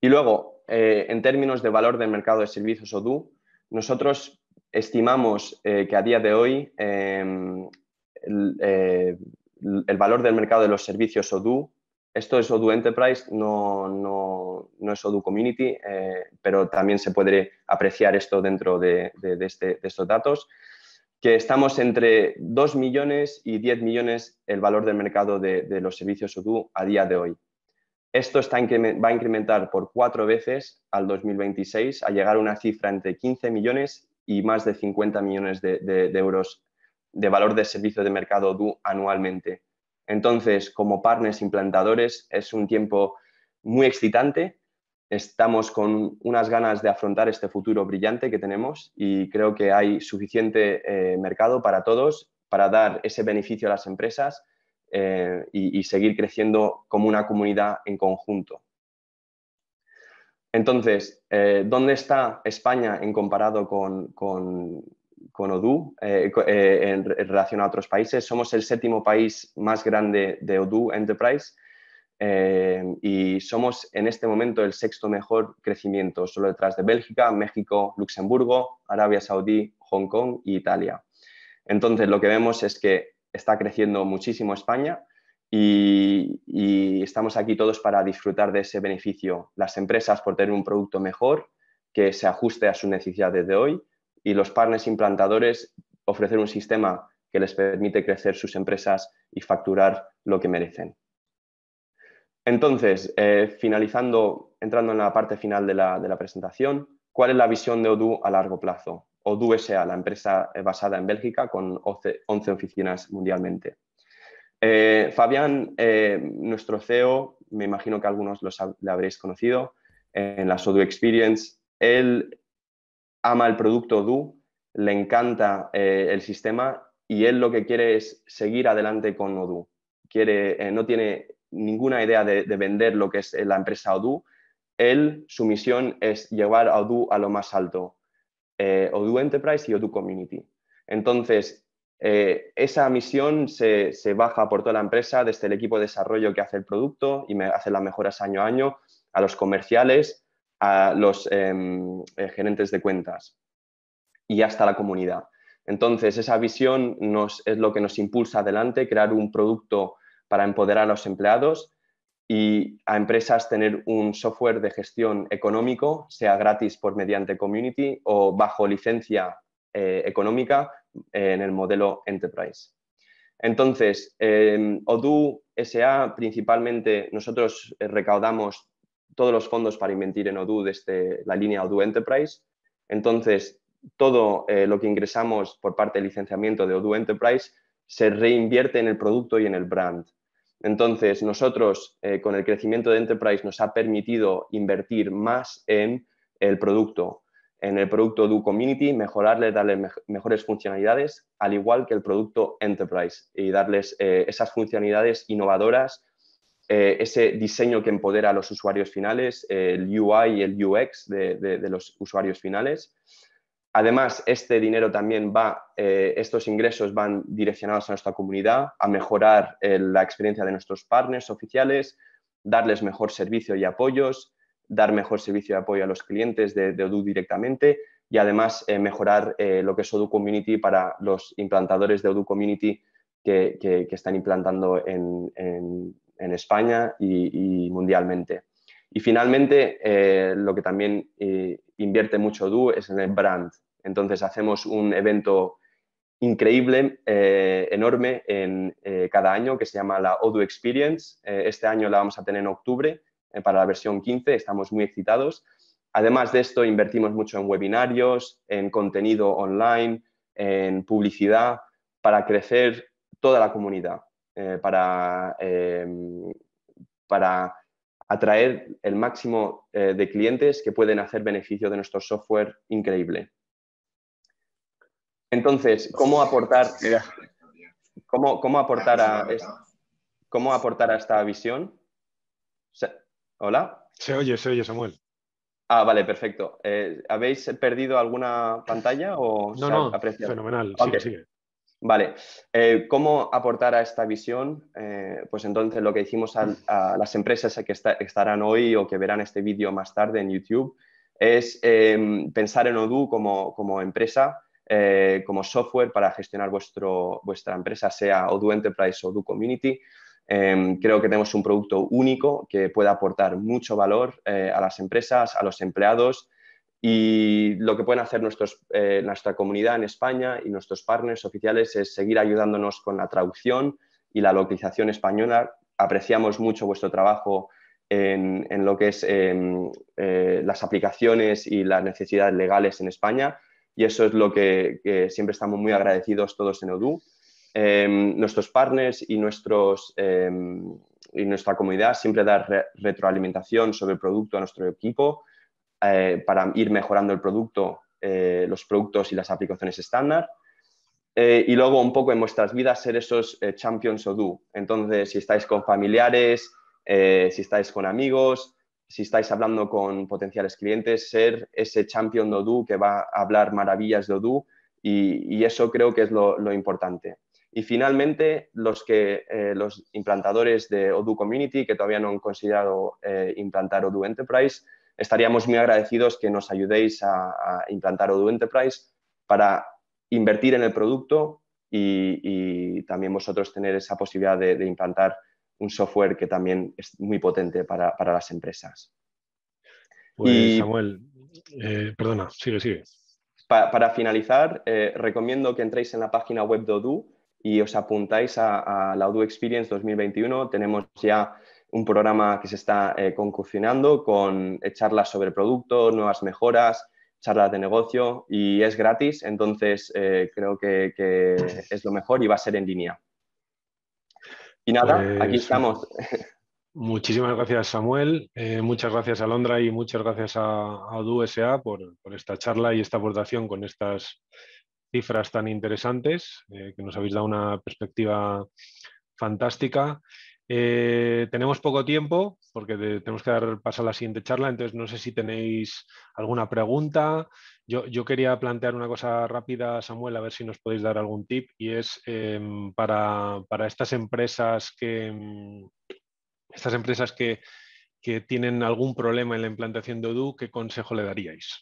Y luego, en términos de valor del mercado de servicios ODU, nosotros estimamos eh, que a día de hoy em, eh, el, valor del mercado de los servicios ODU, esto es ODU Enterprise, no, es ODU Community, eh, pero también se puede apreciar esto dentro de, este, estos datos que estamos entre 2 millones y 10 millones el valor del mercado de, los servicios ODU a día de hoy. Esto está va a incrementar por cuatro veces al 2026 a llegar a una cifra entre 15 millones y más de 50 millones de, euros de valor de servicio de mercado anualmente. Entonces, como partners implantadores, es un tiempo muy excitante. Estamos con unas ganas de afrontar este futuro brillante que tenemos y creo que hay suficiente eh, mercado para todos para dar ese beneficio a las empresas eh, y seguir creciendo como una comunidad en conjunto. Entonces, eh, ¿dónde está España en comparado con, Odoo eh, eh, en relación a otros países? Somos el séptimo país más grande de Odoo Enterprise y somos en este momento el sexto mejor crecimiento, solo detrás de Bélgica, México, Luxemburgo, Arabia Saudí, Hong Kong y Italia. Entonces, lo que vemos es que está creciendo muchísimo España y, estamos aquí todos para disfrutar de ese beneficio. Las empresas por tener un producto mejor que se ajuste a sus necesidades de hoy y los partners implantadores ofrecer un sistema que les permite crecer sus empresas y facturar lo que merecen. Entonces, eh, finalizando, entrando en la parte final de la, presentación, ¿cuál es la visión de Odoo a largo plazo? Odoo S.A., la empresa eh, basada en Bélgica con 11 oficinas mundialmente. Eh, Fabián, eh, nuestro CEO, me imagino que algunos lo habréis conocido en la Odoo Experience. Él ama el producto Odoo, le encanta eh, el sistema y él lo que quiere es seguir adelante con Odoo. no tiene ninguna idea de, vender lo que es la empresa Odoo. Él, su misión es llevar a Odoo a lo más alto. Eh, Odoo Enterprise y Odoo Community. Entonces, eh, esa misión se, baja por toda la empresa, desde el equipo de desarrollo que hace el producto y me hace las mejoras año a año, a los comerciales, a los em, eh, gerentes de cuentas y hasta la comunidad. Entonces, esa visión es lo que nos impulsa adelante, crear un producto para empoderar a los empleados y a empresas tener un software de gestión económico, sea gratis por mediante community o bajo licencia eh, económica en el modelo Enterprise. Entonces, em, Odoo SA principalmente nosotros eh, recaudamos todos los fondos para invertir en Odoo desde la línea Odoo Enterprise. Entonces, todo eh, lo que ingresamos por parte del licenciamiento de Odoo Enterprise se reinvierte en el producto y en el brand. Entonces, nosotros eh, con el crecimiento de Enterprise nos ha permitido invertir más en el producto, en el producto Do Community, mejorarle, darle mejores funcionalidades, al igual que el producto Enterprise, y darles eh, esas funcionalidades innovadoras, eh, ese diseño que empodera a los usuarios finales, el UI y el UX de, de, los usuarios finales. Además, este dinero también va, eh, estos ingresos van direccionados a nuestra comunidad, a mejorar la experiencia de nuestros partners oficiales, darles mejor servicio y apoyos, dar mejor servicio de apoyo a los clientes de, Odoo directamente y además eh, mejorar eh, lo que es Odoo Community para los implantadores de Odoo Community que, están implantando en, España y, mundialmente. Y finalmente, eh, lo que también invierte mucho Odoo es en el brand. Entonces hacemos un evento increíble, enorme, en, cada año que se llama la Odoo Experience. este año la vamos a tener en octubre eh, para la versión 15, estamos muy excitados. Además de esto, invertimos mucho en webinarios, en contenido online, en publicidad, para crecer toda la comunidad, eh, para, em, para atraer el máximo eh, de clientes que pueden hacer beneficio de nuestro software increíble. Entonces, ¿cómo aportar, cómo, cómo aportar, a, cómo aportar a esta visión? Hola. Se oye, se oye, Samuel. Ah, vale, perfecto. Eh, ¿Habéis perdido alguna pantalla o no, no, Fenomenal, sigue, sigue. Vale, eh, ¿cómo aportar a esta visión? Eh, pues entonces lo que hicimos mm. a, las empresas que estarán hoy o que verán este vídeo más tarde en YouTube es em, pensar en Odoo como, empresa, como software para gestionar vuestro, vuestra empresa, sea Odoo Enterprise o Odoo Community, Em, creo que tenemos un producto único que puede aportar mucho valor eh, a las empresas, a los empleados y lo que pueden hacer eh, nuestra comunidad en España y nuestros partners oficiales es seguir ayudándonos con la traducción y la localización española. Apreciamos mucho vuestro trabajo en, lo que es em, eh, las aplicaciones y las necesidades legales en España y eso es lo que, que siempre estamos muy agradecidos todos en ODU. Em, nuestros partners em, y, nuestra comunidad siempre dar retroalimentación sobre el producto a nuestro equipo eh, para ir mejorando el producto, eh, los productos y las aplicaciones estándar. Eh, y luego un poco en vuestras vidas ser esos champions o Entonces, si estáis con familiares, si estáis con amigos, si estáis hablando con potenciales clientes, ser ese champion de Odoo que va a hablar maravillas de Odoo y, eso creo que es lo importante. Y finalmente, los, que, eh, los implantadores de Odoo Community, que todavía no han considerado eh, implantar Odoo Enterprise, estaríamos muy agradecidos que nos ayudéis a, implantar Odoo Enterprise para invertir en el producto y, también vosotros tener esa posibilidad de, implantar un software que también es muy potente para, las empresas. Pues, y, Samuel, eh, perdona, sigue, sigue. para finalizar, recomiendo que entréis en la página web de Odoo y os apuntáis a, la Odoo Experience 2021. Tenemos ya un programa que se está eh, concursionando con eh, charlas sobre productos, nuevas mejoras, charlas de negocio y es gratis, entonces eh, creo que, es lo mejor y va a ser en línea. Y nada, aquí pues, estamos. Muchísimas gracias Samuel, muchas gracias a Londra y muchas gracias a, a S.A. por esta charla y esta aportación con estas cifras tan interesantes, eh, que nos habéis dado una perspectiva fantástica. Eh, tenemos poco tiempo porque tenemos que dar paso a la siguiente charla, entonces no sé si tenéis alguna pregunta. Yo, quería plantear una cosa rápida, Samuel, a ver si nos podéis dar algún tip, y es em, para, estas empresas que em, estas empresas que, que tienen algún problema en la implantación de Odoo, ¿qué consejo le daríais?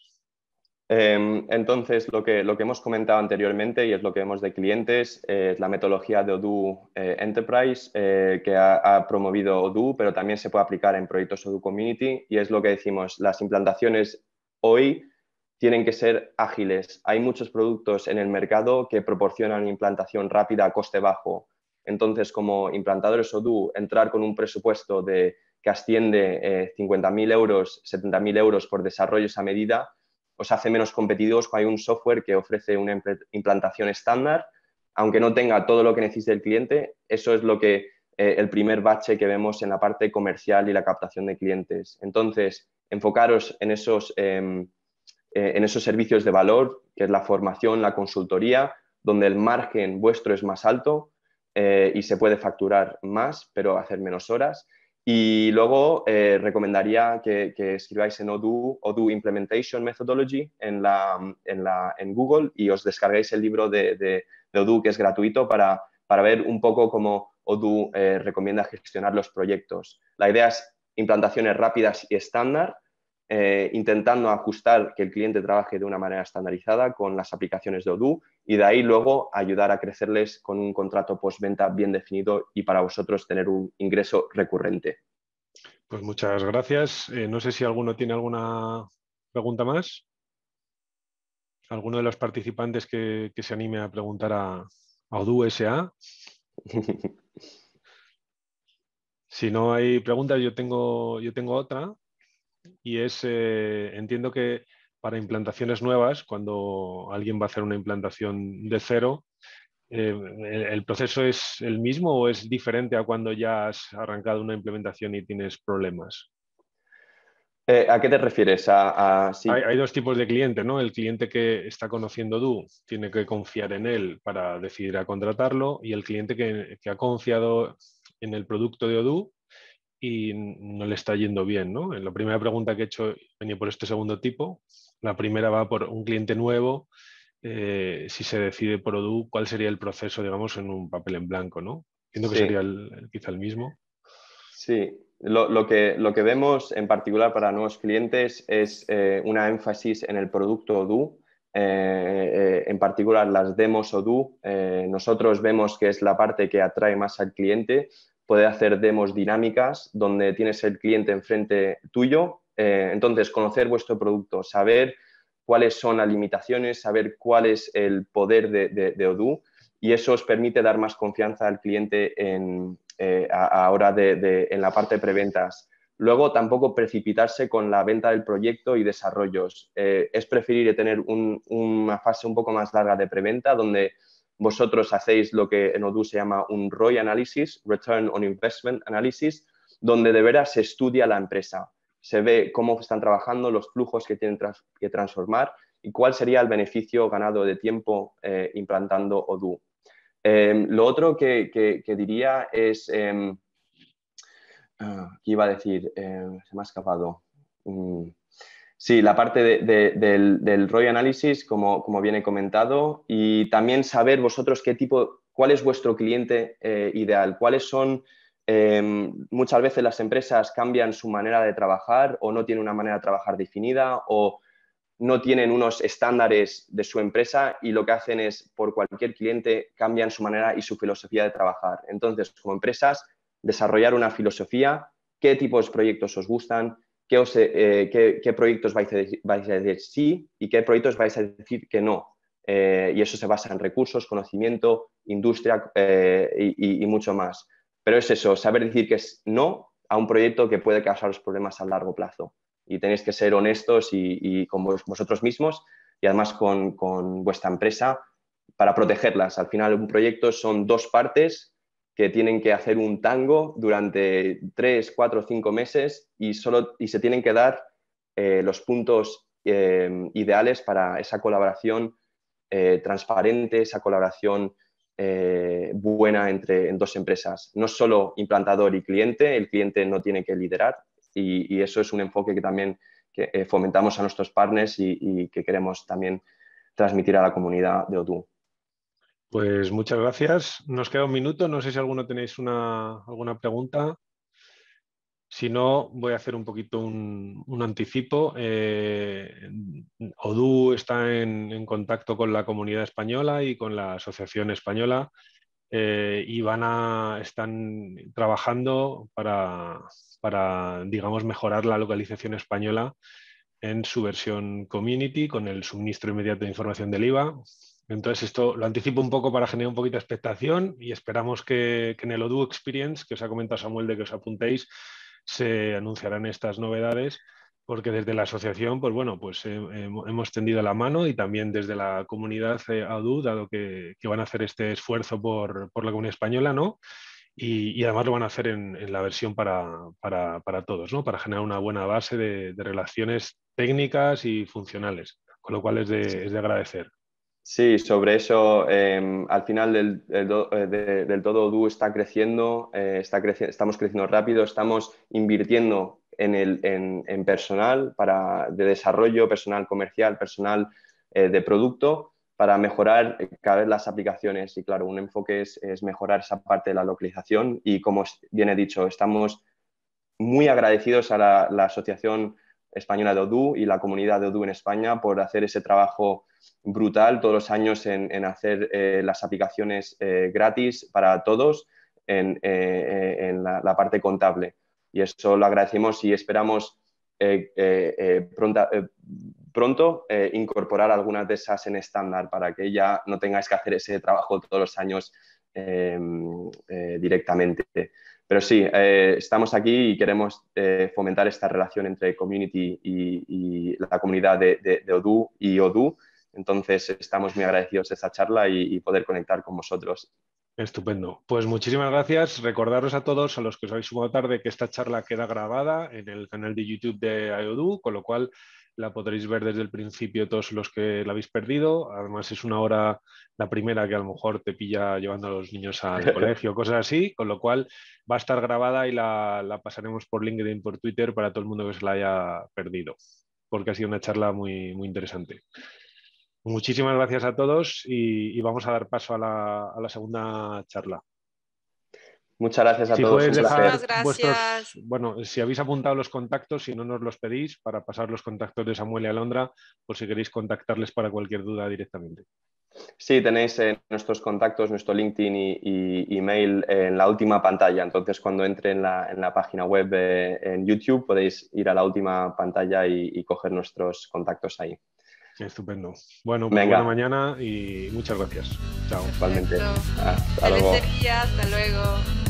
Em, entonces, lo que, hemos comentado anteriormente y es lo que vemos de clientes es la metodología de Odoo eh, Enterprise eh, que ha, promovido Odoo, pero también se puede aplicar en proyectos Odoo Community y es lo que decimos, las implantaciones hoy tienen que ser ágiles. Hay muchos productos en el mercado que proporcionan implantación rápida a coste bajo. Entonces, como implantadores Odoo, entrar con un presupuesto que asciende 50.000 eh, euros, 70.000 euros por desarrollo a medida, os hace menos competitivos cuando hay un software que ofrece una implantación estándar, aunque no tenga todo lo que necesita el cliente. Eso es lo que eh, el primer bache que vemos en la parte comercial y la captación de clientes. Entonces, enfocaros en esos, em, eh, en esos servicios de valor, que es la formación, la consultoría, donde el margen vuestro es más alto eh, y se puede facturar más, pero hacer menos horas. Y luego eh, recomendaría que, escribáis en Odoo, Odoo Implementation Methodology en, la, en, la, en, Google y os descarguéis el libro de, de, Odoo que es gratuito para, ver un poco cómo Odoo eh, recomienda gestionar los proyectos. La idea es implantaciones rápidas y estándar eh, intentando ajustar que el cliente trabaje de una manera estandarizada con las aplicaciones de Odoo y de ahí luego ayudar a crecerles con un contrato postventa bien definido y para vosotros tener un ingreso recurrente. Pues muchas gracias. Eh, no sé si alguno tiene alguna pregunta más. ¿Alguno de los participantes que, se anime a preguntar a, Odoo SA? si no hay preguntas, yo tengo, yo tengo otra y es, eh, entiendo que para implantaciones nuevas, cuando alguien va a hacer una implantación de cero, eh, el, proceso es el mismo o es diferente a cuando ya has arrancado una implementación y tienes problemas? Eh, ¿A qué te refieres? A, hay, dos tipos de cliente, ¿no? El cliente que está conociendo Du tiene que confiar en él para decidir a contratarlo y el cliente que, que ha confiado en el producto de Odoo y no le está yendo bien. ¿no? En la primera pregunta que he hecho venía por este segundo tipo. La primera va por un cliente nuevo. Eh, si se decide por Odoo, ¿cuál sería el proceso, digamos, en un papel en blanco? ¿no? Siento que sería quizá el mismo. Sí, lo, que, lo, que, vemos en particular para nuevos clientes es eh, una énfasis en el producto Odoo. Eh, en particular las demos Odoo, nosotros vemos que es la parte que atrae más al cliente poder hacer demos dinámicas donde tienes el cliente enfrente tuyo. Eh, entonces, conocer vuestro producto, saber cuáles son las limitaciones, saber cuál es el poder de, de, Odoo y eso os permite dar más confianza al cliente en, eh, ahora en la parte de preventas. Luego, tampoco precipitarse con la venta del proyecto y desarrollos. Eh, es preferible tener una fase un poco más larga de preventa donde vosotros hacéis lo que en Odoo se llama un ROI Analysis, Return on Investment Analysis, donde de veras se estudia la empresa, se ve cómo están trabajando, los flujos que tienen que transformar y cuál sería el beneficio ganado de tiempo eh, implantando Odoo. Em, lo otro que, diría es, em, ah, ¿qué iba a decir? Eh, se me ha escapado. Mm. Sí, la parte del, ROI Analysis, como, bien viene comentado, y también saber vosotros qué tipo, cuál es vuestro cliente eh, ideal, cuáles son... Em, muchas veces las empresas cambian su manera de trabajar o no tienen una manera de trabajar definida o no tienen unos estándares de su empresa y lo que hacen es, por cualquier cliente, cambian su manera y su filosofía de trabajar. Entonces, como empresas, desarrollar una filosofía, qué tipos de proyectos os gustan, eh, qué, proyectos vais a, decir, sí y qué proyectos vais a decir que no. Eh, y eso se basa en recursos, conocimiento, industria eh, y, mucho más. Pero es eso, saber decir que es no a un proyecto que puede causaros problemas a largo plazo. Y tenéis que ser honestos y, con vosotros mismos y además con vuestra empresa para protegerlas. Al final, un proyecto son dos partes que tienen que hacer un tango durante tres, cuatro, cinco meses y, solo, y se tienen que dar eh, los puntos eh, ideales para esa colaboración eh, transparente, esa colaboración buena entre dos empresas. No solo implantador y cliente, el cliente no tiene que liderar y, eso es un enfoque que también fomentamos a nuestros partners y, que queremos también transmitir a la comunidad de OTU. Pues muchas gracias. Nos queda un minuto. No sé si alguno tenéis alguna pregunta. Si no, voy a hacer un poquito un, anticipo. Eh, ODU está en, contacto con la comunidad española y con la Asociación Española eh, y van a, están trabajando para, para, digamos, mejorar la localización española en su versión community con el suministro inmediato de información del IVA, entonces, esto lo anticipo un poco para generar un poquito de expectación y esperamos que, en el Odoo Experience, que os ha comentado Samuel de que os apuntéis, se anunciarán estas novedades porque desde la asociación, pues bueno, pues hemos tendido la mano y también desde la comunidad eh, Odu, dado que, van a hacer este esfuerzo por, la comunidad española, ¿no? Y, además lo van a hacer en, la versión para, todos, ¿no? Para generar una buena base de, relaciones técnicas y funcionales, con lo cual es de, es de agradecer. Sí, sobre eso, em, al final del, eh, todo Odu está creciendo, eh, está estamos creciendo rápido, estamos invirtiendo en, el, en, personal para, de desarrollo, personal comercial, personal eh, de producto, para mejorar cada vez las aplicaciones. Y claro, un enfoque es, mejorar esa parte de la localización y como bien he dicho, estamos muy agradecidos a la, la asociación española de Odoo y la comunidad de Odoo en España por hacer ese trabajo brutal todos los años en, hacer eh, las aplicaciones eh, gratis para todos en, eh, la, parte contable. Y eso lo agradecemos y esperamos pronto incorporar algunas de esas en estándar para que ya no tengáis que hacer ese trabajo todos los años em, directamente. Pero sí, eh, estamos aquí y queremos eh, fomentar esta relación entre community y, la comunidad de, Odu y Odu, Entonces, estamos muy agradecidos de esta charla y, poder conectar con vosotros. Estupendo. Pues muchísimas gracias. Recordaros a todos, a los que os habéis sumado tarde, que esta charla queda grabada en el canal de YouTube de IODU, con lo cual la podréis ver desde el principio todos los que la habéis perdido. Además es una hora, la primera que a lo mejor te pilla llevando a los niños al colegio, cosas así, con lo cual va a estar grabada y la, pasaremos por LinkedIn, por Twitter, para todo el mundo que se la haya perdido, porque ha sido una charla muy, muy interesante. Muchísimas gracias a todos y, vamos a dar paso a la segunda charla. Muchas gracias a todos. gracias. bueno, si habéis apuntado los contactos, si no nos los pedís, para pasar los contactos de Samuel y Alondra, por si queréis contactarles para cualquier duda directamente. Sí, tenéis eh, nuestros contactos, nuestro LinkedIn y, email en la última pantalla. Entonces, cuando entre en la, página web eh, en YouTube, podéis ir a la última pantalla y, coger nuestros contactos ahí. Estupendo. Bueno, pues buena mañana y muchas gracias. Chao. Igualmente. Ah, hasta luego.